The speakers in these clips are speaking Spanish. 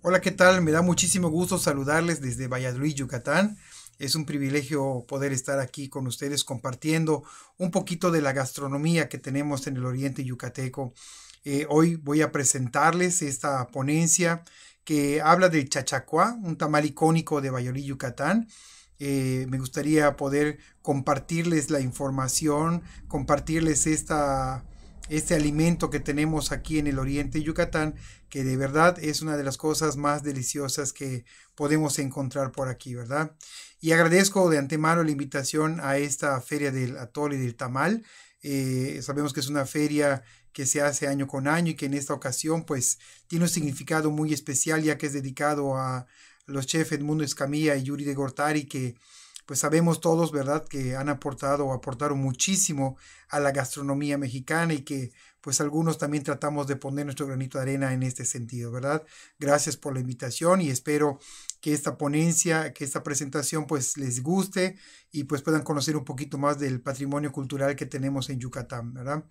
Hola, ¿qué tal? Me da muchísimo gusto saludarles desde Valladolid, Yucatán. Es un privilegio poder estar aquí con ustedes compartiendo un poquito de la gastronomía que tenemos en el Oriente Yucateco. Eh, hoy voy a presentarles esta ponencia que habla del chachacua, un tamal icónico de Valladolid, Yucatán. Eh, me gustaría poder compartirles la información, compartirles esta este alimento que tenemos aquí en el oriente de Yucatán, que de verdad es una de las cosas más deliciosas que podemos encontrar por aquí, ¿verdad? Y agradezco de antemano la invitación a esta feria del atol y del tamal. Eh, sabemos que es una feria que se hace año con año y que en esta ocasión pues tiene un significado muy especial ya que es dedicado a los chefs Edmundo Escamilla y Yuri de Gortari que pues sabemos todos, ¿verdad?, que han aportado o aportaron muchísimo a la gastronomía mexicana y que pues algunos también tratamos de poner nuestro granito de arena en este sentido, ¿verdad? Gracias por la invitación y espero que esta ponencia, que esta presentación pues les guste y pues puedan conocer un poquito más del patrimonio cultural que tenemos en Yucatán, ¿verdad?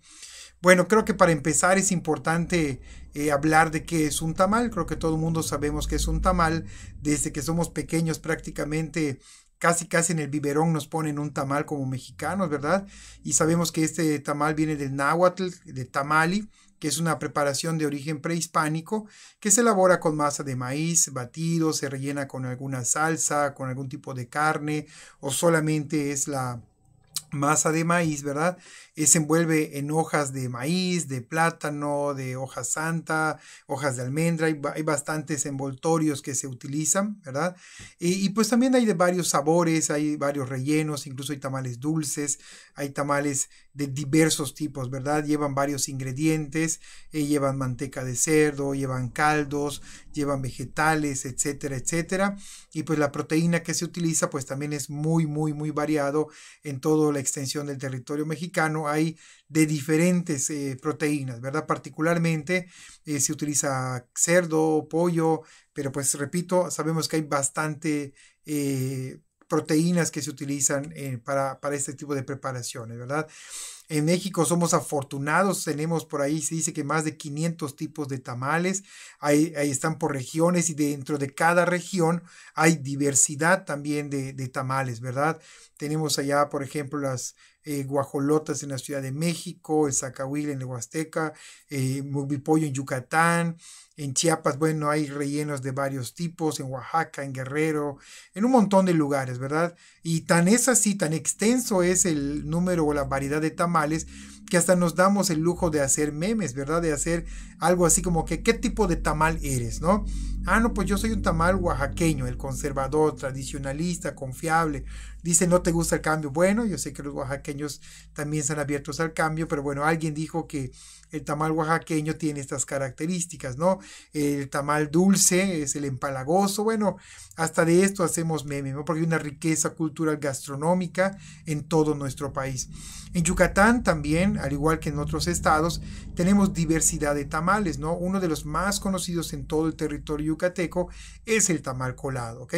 Bueno, creo que para empezar es importante eh, hablar de qué es un tamal, creo que todo el mundo sabemos que es un tamal, desde que somos pequeños prácticamente casi casi en el biberón nos ponen un tamal como mexicanos, ¿verdad? Y sabemos que este tamal viene del náhuatl, de tamali, que es una preparación de origen prehispánico que se elabora con masa de maíz batido, se rellena con alguna salsa, con algún tipo de carne o solamente es la, masa de maíz, ¿verdad? Eh, se envuelve en hojas de maíz, de plátano, de hoja santa, hojas de almendra, hay, hay bastantes envoltorios que se utilizan, ¿verdad? Y, eh, y, pues también hay de varios sabores, hay varios rellenos, incluso hay tamales dulces, hay tamales de diversos tipos, ¿verdad? Llevan varios ingredientes, eh, llevan manteca de cerdo, llevan caldos, llevan vegetales, etcétera, etcétera. Y pues la proteína que se utiliza pues también es muy, muy, muy variado en toda la extensión del territorio mexicano. Hay de diferentes eh, proteínas, ¿verdad? Particularmente eh, se utiliza cerdo, pollo, pero pues repito, sabemos que hay bastante... Eh, proteínas que se utilizan eh, para, este tipo de preparaciones, ¿verdad? En México somos afortunados, tenemos por ahí, se dice que más de 500 tipos de tamales, ahí, están por regiones y dentro de cada región hay diversidad también de, de tamales, ¿verdad? Tenemos allá, por ejemplo, las, eh, guajolotas en la Ciudad de México, el zacahuil en la Huasteca, eh, pollo en Yucatán, en Chiapas, bueno, hay rellenos de varios tipos, en Oaxaca, en Guerrero, en un montón de lugares, ¿verdad? Y tan es así, tan extenso es el número o la variedad de tamales que hasta nos damos el lujo de hacer memes, ¿verdad? De hacer algo así como que, ¿qué tipo de tamal eres, no? Ah, no, pues yo soy un tamal oaxaqueño, el conservador, tradicionalista, confiable. Dice, no te gusta el cambio. Bueno, yo sé que los oaxaqueños también están abiertos al cambio, pero bueno, alguien dijo que el tamal oaxaqueño tiene estas características, ¿no? El tamal dulce es el empalagoso, bueno, hasta de esto hacemos meme, ¿no? Porque hay una riqueza cultural gastronómica en todo nuestro país. En Yucatán también, al igual que en otros estados, tenemos diversidad de tamales, ¿no? Uno de los más conocidos en todo el territorio yucateco es el tamal colado, ¿ok?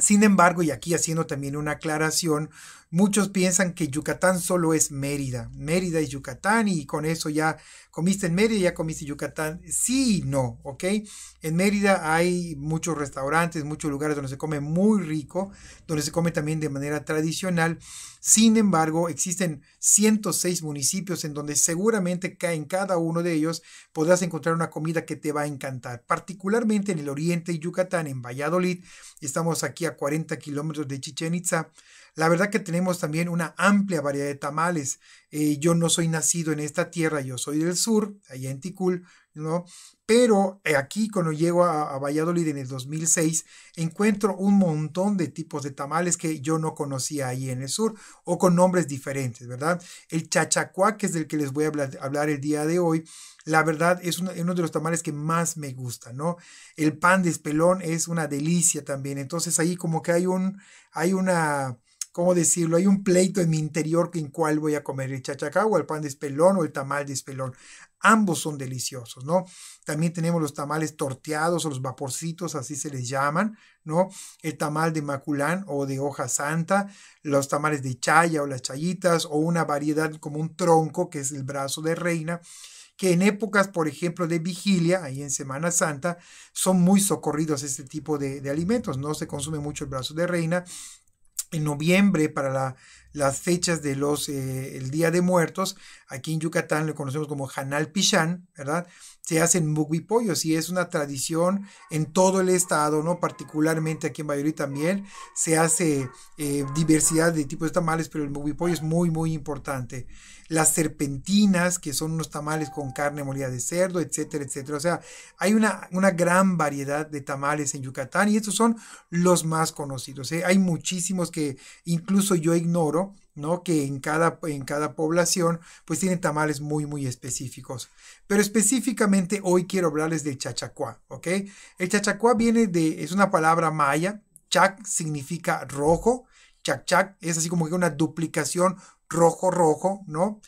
Sin embargo, y aquí haciendo también una aclaración, Muchos piensan que Yucatán solo es Mérida. Mérida es Yucatán y con eso ya comiste en Mérida, ya comiste Yucatán. Sí y no, ¿ok? En Mérida hay muchos restaurantes, muchos lugares donde se come muy rico, donde se come también de manera tradicional. Sin embargo, existen 106 municipios en donde seguramente en cada uno de ellos podrás encontrar una comida que te va a encantar. Particularmente en el oriente y Yucatán, en Valladolid, estamos aquí a 40 kilómetros de Chichen Itza la verdad que tenemos también una amplia variedad de tamales. Eh, yo no soy nacido en esta tierra, yo soy del sur, allá en Ticul, ¿no? Pero eh, aquí cuando llego a, Valladolid en el 2006, encuentro un montón de tipos de tamales que yo no conocía ahí en el sur o con nombres diferentes, ¿verdad? El chachacua, que es del que les voy a hablar, hablar el día de hoy, la verdad es uno, de los tamales que más me gusta, ¿no? El pan de espelón es una delicia también, entonces ahí como que hay, un, hay una ¿cómo decirlo? Hay un pleito en mi interior que en cuál voy a comer, el chachacá el pan de espelón o el tamal de espelón. Ambos son deliciosos, ¿no? También tenemos los tamales torteados o los vaporcitos, así se les llaman, ¿no? El tamal de maculán o de hoja santa, los tamales de chaya o las chayitas o una variedad como un tronco que es el brazo de reina que en épocas, por ejemplo, de vigilia, ahí en Semana Santa, son muy socorridos este tipo de alimentos. No se consume mucho el brazo de reina, en noviembre para las fechas de los eh, el Día de Muertos. Aquí en Yucatán lo conocemos como Hanal Pichán, ¿verdad? se hacen pollo y es una tradición en todo el estado, ¿no? Particularmente aquí en y también se hace eh, diversidad de tipos de tamales, pero el pollo es muy, muy importante. Las serpentinas, que son unos tamales con carne molida de cerdo, etcétera, etcétera. O sea, hay una, una gran variedad de tamales en Yucatán y estos son los más conocidos. ¿eh? Hay muchísimos que incluso yo ignoro ¿no? Que en cada, en cada población pues tienen tamales muy muy específicos. Pero específicamente hoy quiero hablarles del chachacua ¿ok? El chachacua viene de, es una palabra maya, chac significa rojo, chac chac es así como que una duplicación rojo rojo, ¿no?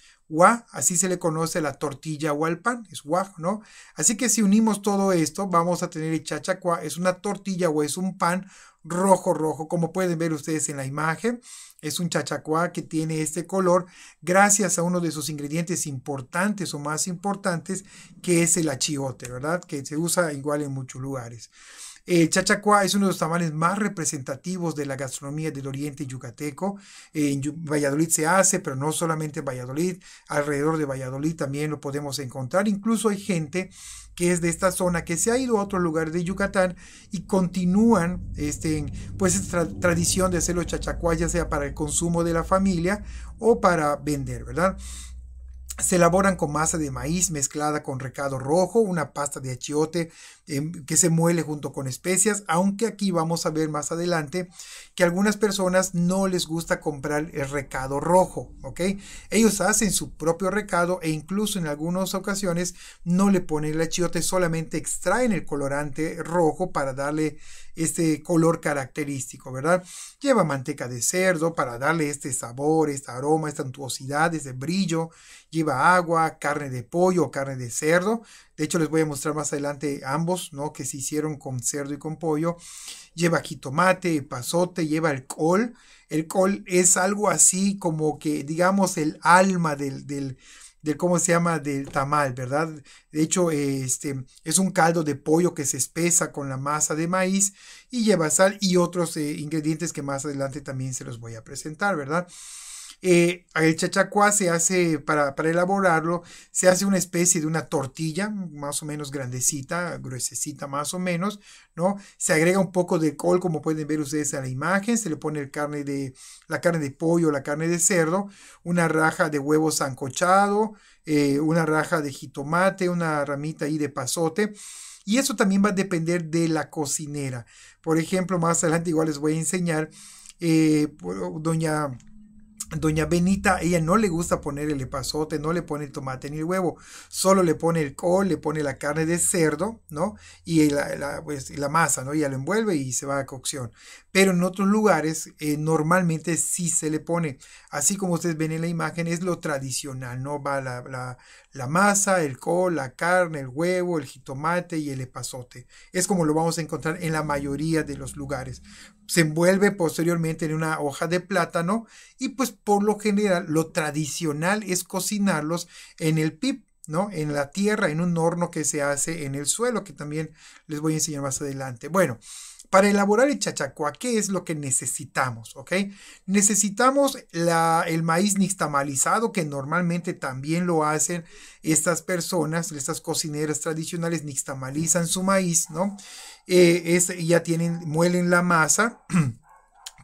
así se le conoce la tortilla o al pan, es guapo ¿no? Así que si unimos todo esto, vamos a tener el chachacua, es una tortilla o es un pan rojo, rojo, como pueden ver ustedes en la imagen. Es un chachacua que tiene este color gracias a uno de sus ingredientes importantes o más importantes, que es el achiote, ¿verdad? Que se usa igual en muchos lugares. El eh, chachacua es uno de los tamales más representativos de la gastronomía del oriente yucateco. En Valladolid se hace, pero no solamente en Valladolid, alrededor de Valladolid también lo podemos encontrar. Incluso hay gente que es de esta zona, que se ha ido a otro lugar de Yucatán y continúan este, pues esta tradición de hacer los chachacuá, ya sea para el consumo de la familia o para vender, ¿verdad? Se elaboran con masa de maíz mezclada con recado rojo, una pasta de achiote em, que se muele junto con especias, aunque aquí vamos a ver más adelante que a algunas personas no les gusta comprar el recado rojo, ¿ok? Ellos hacen su propio recado e incluso en algunas ocasiones no le ponen el achiote, solamente extraen el colorante rojo para darle este color característico, ¿verdad? Lleva manteca de cerdo para darle este sabor, este aroma, esta untuosidad, este brillo lleva agua, carne de pollo, o carne de cerdo. De hecho, les voy a mostrar más adelante ambos, ¿no? Que se hicieron con cerdo y con pollo. Lleva jitomate, pasote, lleva alcohol. El col es algo así como que, digamos, el alma del, del cómo se llama del tamal, ¿verdad? De hecho, este es un caldo de pollo que se espesa con la masa de maíz y lleva sal y otros eh, ingredientes que más adelante también se los voy a presentar, ¿verdad? Eh, el chachacuá se hace, para, elaborarlo, se hace una especie de una tortilla, más o menos grandecita, gruesecita más o menos, ¿no? Se agrega un poco de col, como pueden ver ustedes en la imagen, se le pone carne de, la carne de pollo, la carne de cerdo, una raja de huevo sancochado, eh, una raja de jitomate, una ramita ahí de pasote. Y eso también va a depender de la cocinera. Por ejemplo, más adelante igual les voy a enseñar, eh, doña Doña Benita, ella no le gusta poner el epazote, no le pone el tomate ni el huevo, solo le pone el col, le pone la carne de cerdo, ¿no? Y la, pues, masa, ¿no? Ella lo envuelve y se va a cocción. Pero en otros lugares eh, normalmente sí se le pone, así como ustedes ven en la imagen, es lo tradicional, ¿no? Va la, la masa, el col, la carne, el huevo, el jitomate y el epazote. Es como lo vamos a encontrar en la mayoría de los lugares se envuelve posteriormente en una hoja de plátano y pues por lo general lo tradicional es cocinarlos en el pip, ¿no? En la tierra, en un horno que se hace en el suelo, que también les voy a enseñar más adelante. Bueno, para elaborar el chachacua, ¿qué es lo que necesitamos? ¿Ok? Necesitamos la, el maíz nixtamalizado, que normalmente también lo hacen estas personas, estas cocineras tradicionales nixtamalizan su maíz, ¿no? Eh, es, ya tienen, muelen la masa.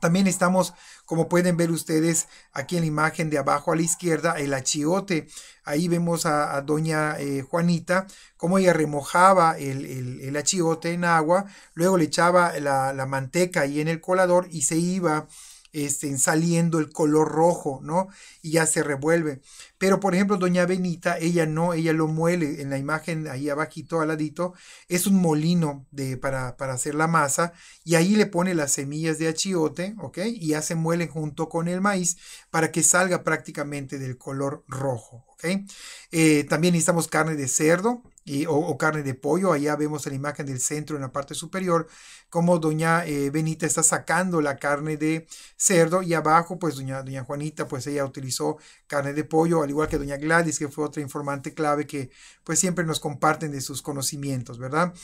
También estamos, como pueden ver ustedes aquí en la imagen de abajo a la izquierda, el achiote. Ahí vemos a, doña eh, Juanita, cómo ella remojaba el, el, achiote en agua, luego le echaba la, la manteca ahí en el colador y se iba estén saliendo el color rojo, ¿no? Y ya se revuelve. Pero por ejemplo, doña Benita, ella no, ella lo muele en la imagen ahí abajito al ladito, es un molino de, para, para hacer la masa y ahí le pone las semillas de achiote, ¿ok? Y ya se muelen junto con el maíz para que salga prácticamente del color rojo, ¿ok? Eh, también necesitamos carne de cerdo, o, o, carne de pollo. Allá vemos la imagen del centro en la parte superior como doña eh, Benita está sacando la carne de cerdo y abajo pues doña, doña Juanita pues ella utilizó carne de pollo al igual que doña Gladys que fue otra informante clave que pues siempre nos comparten de sus conocimientos verdad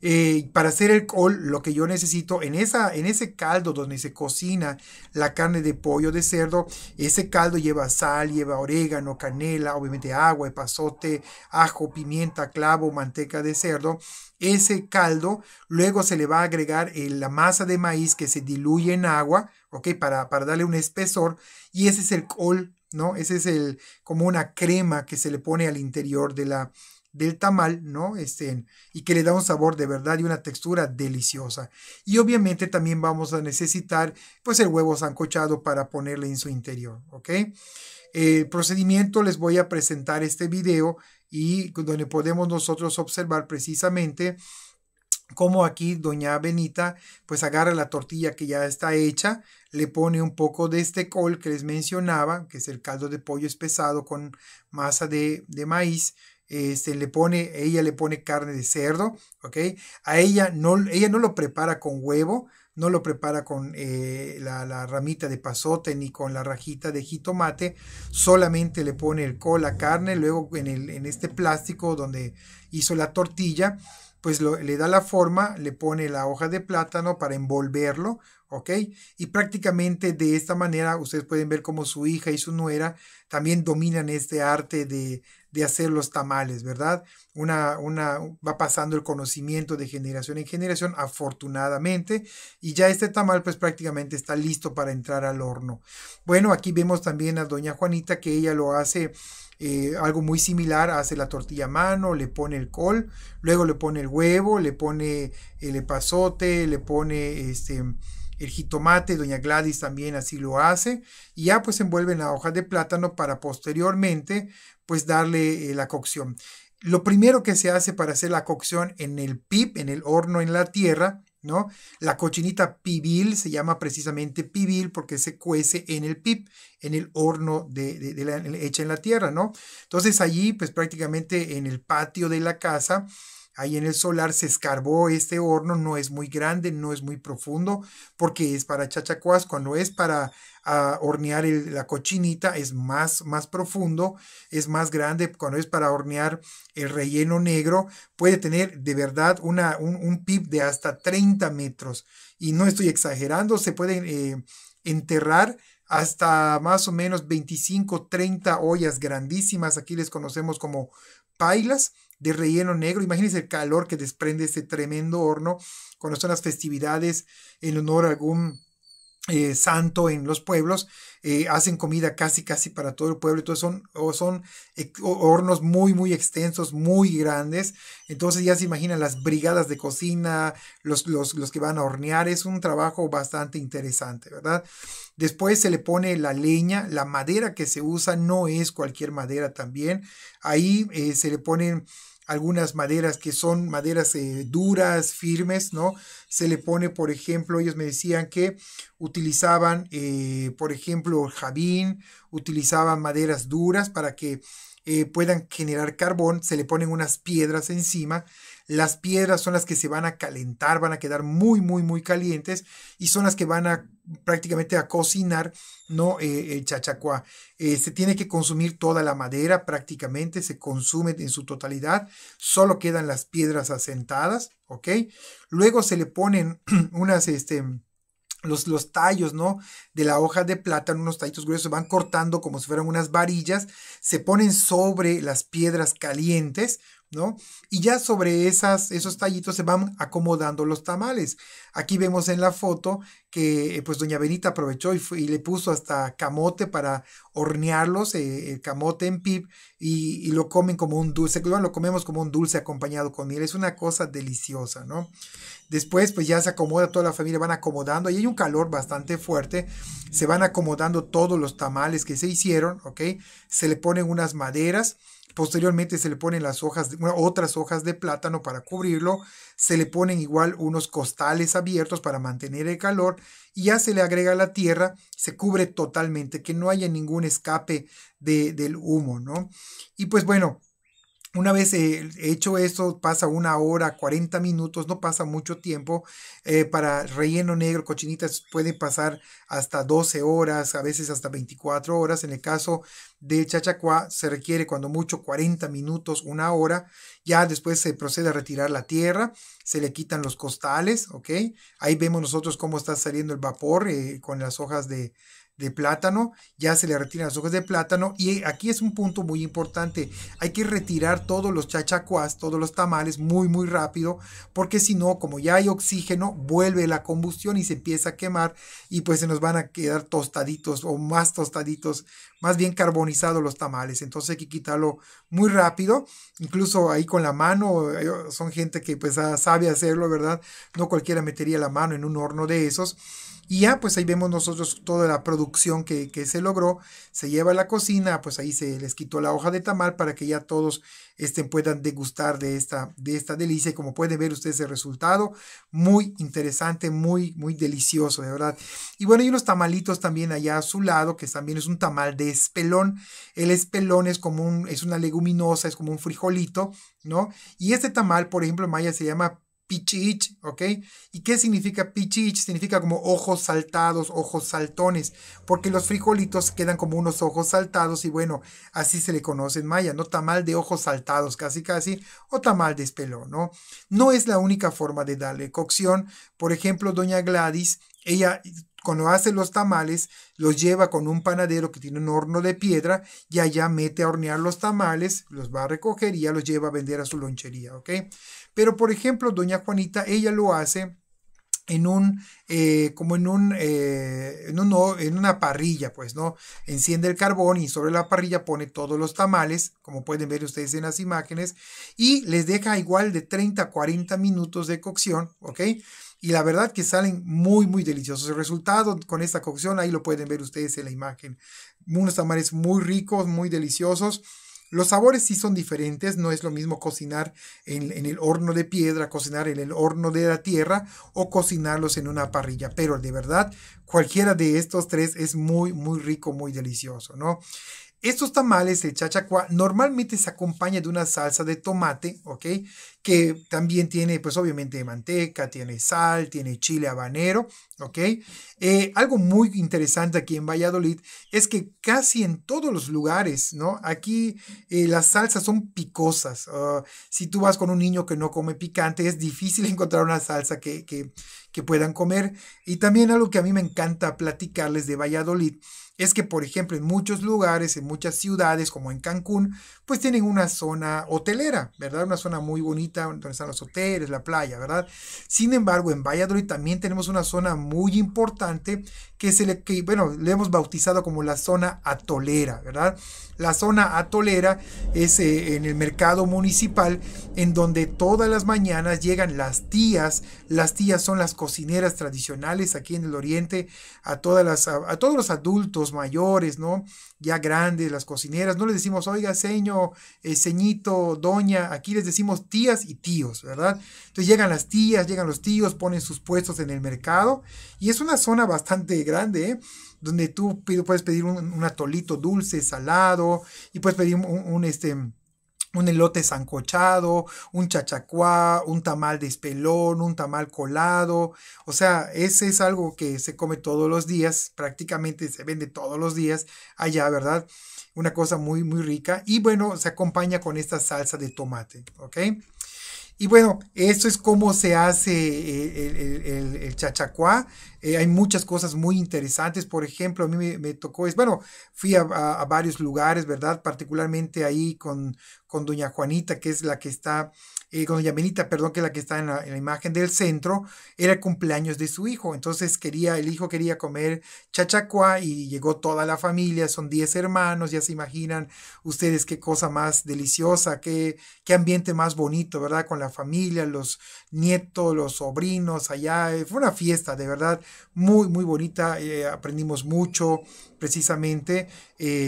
eh, para hacer el col lo que yo necesito en esa en ese caldo donde se cocina la carne de pollo de cerdo ese caldo lleva sal lleva orégano canela obviamente agua epazote ajo pimienta clavo manteca de cerdo ese caldo luego se le va a agregar eh, la masa de maíz que se diluye en agua, ¿ok? Para, para darle un espesor y ese es el col, ¿no? Ese es el, como una crema que se le pone al interior de la, del tamal, ¿no? Este, y que le da un sabor de verdad y una textura deliciosa. Y obviamente también vamos a necesitar, pues, el huevo sancochado para ponerle en su interior, ¿ok? El procedimiento les voy a presentar este video y donde podemos nosotros observar precisamente cómo aquí doña Benita pues agarra la tortilla que ya está hecha, le pone un poco de este col que les mencionaba, que es el caldo de pollo espesado con masa de, maíz, se este, le pone, ella le pone carne de cerdo, ¿ok? A ella no, ella no lo prepara con huevo, no lo prepara con eh, la, ramita de pasote ni con la rajita de jitomate, solamente le pone el col, la carne, luego en, el, este plástico donde hizo la tortilla, pues le da la forma, le pone la hoja de plátano para envolverlo, ¿ok? Y prácticamente de esta manera ustedes pueden ver cómo su hija y su nuera también dominan este arte de de hacer los tamales, ¿verdad? Una, una, va pasando el conocimiento de generación en generación, afortunadamente, y ya este tamal pues prácticamente está listo para entrar al horno. Bueno, aquí vemos también a doña Juanita que ella lo hace eh, algo muy similar, hace la tortilla a mano, le pone el col, luego le pone el huevo, le pone el epazote, le pone este, el jitomate, doña Gladys también así lo hace, y ya pues envuelven la hoja de plátano para posteriormente pues darle eh, la cocción. Lo primero que se hace para hacer la cocción en el pip, en el horno, en la tierra, ¿no? La cochinita pibil se llama precisamente pibil porque se cuece en el pip, en el horno de, la, hecha en la tierra, ¿no? Entonces allí, pues prácticamente en el patio de la casa, Ahí en el solar se escarbó este horno, no es muy grande, no es muy profundo, porque es para chachacuas, cuando es para ah, hornear la cochinita es más, más profundo, es más grande, cuando es para hornear el relleno negro, puede tener de verdad un, pip de hasta 30 metros. Y no estoy exagerando, se pueden eh, enterrar hasta más o menos 25, 30 ollas grandísimas, aquí les conocemos como pailas de relleno negro. Imagínense el calor que desprende este tremendo horno cuando son las festividades en honor a algún eh, santo en los pueblos, eh, hacen comida casi casi para todo el pueblo, entonces son, o son hornos muy muy extensos, muy grandes, entonces ya se imaginan las brigadas de cocina, los, los, que van a hornear, es un trabajo bastante interesante, ¿verdad? Después se le pone la leña, la madera que se usa no es cualquier madera también, ahí eh, se le ponen algunas maderas que son maderas eh, duras, firmes, ¿no? Se le pone, por ejemplo, ellos me decían que utilizaban, eh, por ejemplo, jabín, utilizaban maderas duras para que eh, puedan generar carbón, se le ponen unas piedras encima las piedras son las que se van a calentar, van a quedar muy, muy, muy calientes y son las que van a prácticamente a cocinar, ¿no? Eh, el chachacua eh, se tiene que consumir toda la madera prácticamente, se consume en su totalidad, solo quedan las piedras asentadas, ¿ok? Luego se le ponen unas, este, los, los, tallos, ¿no? De la hoja de plátano, unos tallitos gruesos, se van cortando como si fueran unas varillas, se ponen sobre las piedras calientes, y ya sobre esas, esos tallitos se van acomodando los tamales. Aquí vemos en la foto que pues doña Benita aprovechó y, le puso hasta camote para hornearlos, eh, el camote en pip, y, lo comen como un dulce, lo comemos como un dulce acompañado con miel, es una cosa deliciosa, ¿no? Después pues ya se acomoda toda la familia, van acomodando, y hay un calor bastante fuerte, se van acomodando todos los tamales que se hicieron, ¿ok? Se le ponen unas maderas Posteriormente se le ponen las hojas, otras hojas de plátano para cubrirlo, se le ponen igual unos costales abiertos para mantener el calor y ya se le agrega la tierra, se cubre totalmente, que no haya ningún escape de, del humo, ¿no? Y pues bueno, una vez eh, hecho esto pasa una hora, 40 minutos, no pasa mucho tiempo. Eh, para relleno negro, cochinitas puede pasar hasta 12 horas, a veces hasta 24 horas. En el caso de chachacuá, se requiere cuando mucho 40 minutos, una hora. Ya después se procede a retirar la tierra, se le quitan los costales, ¿ok? Ahí vemos nosotros cómo está saliendo el vapor eh, con las hojas de, de plátano, ya se le retiran las hojas de plátano y aquí es un punto muy importante, hay que retirar todos los chachacuás, todos los tamales muy muy rápido, porque si no, como ya hay oxígeno, vuelve la combustión y se empieza a quemar y pues se nos van a quedar tostaditos o más tostaditos, más bien carbonizados los tamales, entonces hay que quitarlo muy rápido, incluso ahí con la mano, eh, son gente que pues ah, sabe hacerlo, ¿verdad? No cualquiera metería la mano en un horno de esos y ya, pues ahí vemos nosotros toda la producción que, se logró. Se lleva a la cocina, pues ahí se les quitó la hoja de tamal para que ya todos estén puedan degustar de esta, de esta delicia. Y como pueden ver ustedes el resultado, muy interesante, muy, muy delicioso, de verdad. Y bueno, hay unos tamalitos también allá a su lado, que también es un tamal de espelón. El espelón es como un, es una leguminosa, es como un frijolito, ¿no? Y este tamal, por ejemplo, Maya se llama Pichich, ¿ok? ¿Y qué significa pichich? Significa como ojos saltados, ojos saltones, porque los frijolitos quedan como unos ojos saltados y bueno, así se le conoce en maya, ¿no? Tamal de ojos saltados, casi casi, o tamal de espelón, ¿no? No es la única forma de darle cocción. Por ejemplo, doña Gladys, ella cuando hace los tamales, los lleva con un panadero que tiene un horno de piedra y allá mete a hornear los tamales, los va a recoger y ya los lleva a vender a su lonchería, ¿ok? Pero, por ejemplo, doña Juanita, ella lo hace en un eh, como en un, eh, en en una parrilla pues no enciende el carbón y sobre la parrilla pone todos los tamales como pueden ver ustedes en las imágenes y les deja igual de 30 a 40 minutos de cocción ok y la verdad que salen muy muy deliciosos el resultado con esta cocción ahí lo pueden ver ustedes en la imagen unos tamales muy ricos muy deliciosos los sabores sí son diferentes, no es lo mismo cocinar en, el horno de piedra, cocinar en el horno de la tierra o cocinarlos en una parrilla, pero de verdad cualquiera de estos tres es muy, muy rico, muy delicioso, ¿no? Estos tamales, el chachacua, normalmente se acompaña de una salsa de tomate, ¿ok? que también tiene, pues obviamente, manteca, tiene sal, tiene chile habanero, ¿ok? Eh, algo muy interesante aquí en Valladolid es que casi en todos los lugares, ¿no? Aquí eh, las salsas son picosas. Ah, si tú vas con un niño que no come picante, es difícil encontrar una salsa que, que puedan comer. Y también algo que a mí me encanta platicarles de Valladolid es que, por ejemplo, en muchos lugares, en muchas ciudades, como en Cancún, pues tienen una zona hotelera, ¿verdad? Una zona muy bonita donde están los hoteles, la playa, ¿verdad? Sin embargo, en Valladolid también tenemos una zona muy importante que, se le, que, bueno, le hemos bautizado como la zona atolera, ¿verdad? La zona atolera es eh, en el mercado municipal en donde todas las mañanas llegan las tías. Las tías son las cocineras tradicionales aquí en el oriente, a, todas las, a, todos los adultos mayores, ¿no? Ya grandes, las cocineras. No les decimos, oiga, seño, ceñito, eh, doña. Aquí les decimos tías y tíos, ¿verdad? Entonces llegan las tías, llegan los tíos, ponen sus puestos en el mercado y es una zona bastante grande, grande, ¿eh? donde tú puedes pedir un, atolito dulce, salado, y puedes pedir un, este, un elote zancochado, un chachacuá, un tamal de espelón, un tamal colado. O sea, ese es algo que se come todos los días, prácticamente se vende todos los días allá, ¿verdad? Una cosa muy, muy rica. Y bueno, se acompaña con esta salsa de tomate, ¿ok? Y bueno, eso es cómo se hace eh, el, el, chachacuá. Eh, hay muchas cosas muy interesantes. Por ejemplo, a mí me, tocó, es bueno, fui a, varios lugares, ¿verdad? Particularmente ahí con, con Doña Juanita, que es la que está eh, con doña Benita, perdón, que es la que está en la, imagen del centro, era el cumpleaños de su hijo. Entonces quería, el hijo quería comer chachacua y llegó toda la familia, son 10 hermanos, ya se imaginan ustedes qué cosa más deliciosa, qué, qué ambiente más bonito, ¿verdad? Con la familia, los nietos, los sobrinos, allá. Eh, fue una fiesta, de verdad, muy, muy bonita. Eh, aprendimos mucho, precisamente.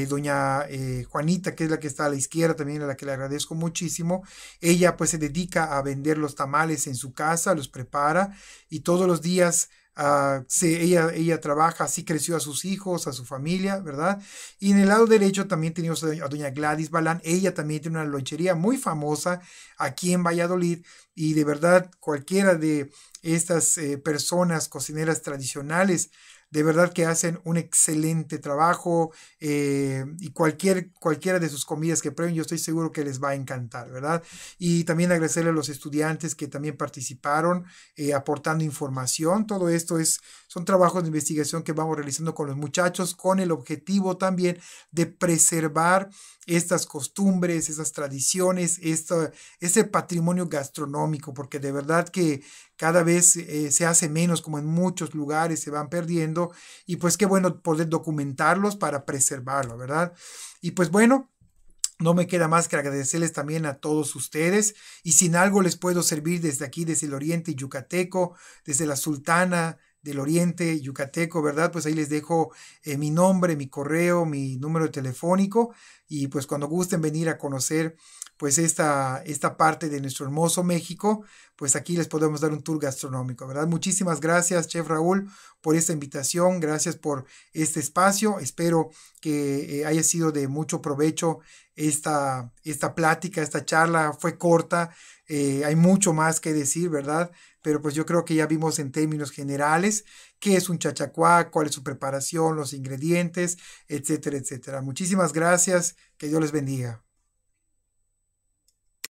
doña Juanita, que es la que está a la izquierda, también a la que le agradezco muchísimo. Ella pues se dedicó dedica a vender los tamales en su casa, los prepara y todos los días ah, ella, ella trabaja, así creció a sus hijos, a su familia, ¿verdad? Y en el lado derecho también tenemos a doña Gladys Balán, ella también tiene una lonchería muy famosa aquí en Valladolid y de verdad cualquiera de estas eh, personas cocineras tradicionales de verdad que hacen un excelente trabajo eh, y cualquier, cualquiera de sus comidas que prueben, yo estoy seguro que les va a encantar, ¿verdad? Y también agradecerle a los estudiantes que también participaron eh, aportando información. Todo esto es, son trabajos de investigación que vamos realizando con los muchachos con el objetivo también de preservar estas costumbres, esas tradiciones, esto, ese patrimonio gastronómico, porque de verdad que cada vez eh, se hace menos, como en muchos lugares se van perdiendo, y pues qué bueno poder documentarlos para preservarlo, ¿verdad? Y pues bueno, no me queda más que agradecerles también a todos ustedes y sin algo les puedo servir desde aquí, desde el Oriente Yucateco, desde la Sultana del Oriente Yucateco, ¿verdad? Pues ahí les dejo eh, mi nombre, mi correo, mi número telefónico y pues cuando gusten venir a conocer pues esta, esta parte de nuestro hermoso México, pues aquí les podemos dar un tour gastronómico, ¿verdad? Muchísimas gracias, Chef Raúl, por esta invitación, gracias por este espacio, espero que eh, haya sido de mucho provecho esta, esta plática, esta charla, fue corta, eh, hay mucho más que decir, ¿verdad? Pero pues yo creo que ya vimos en términos generales qué es un chachacuá, cuál es su preparación, los ingredientes, etcétera, etcétera. Muchísimas gracias, que Dios les bendiga.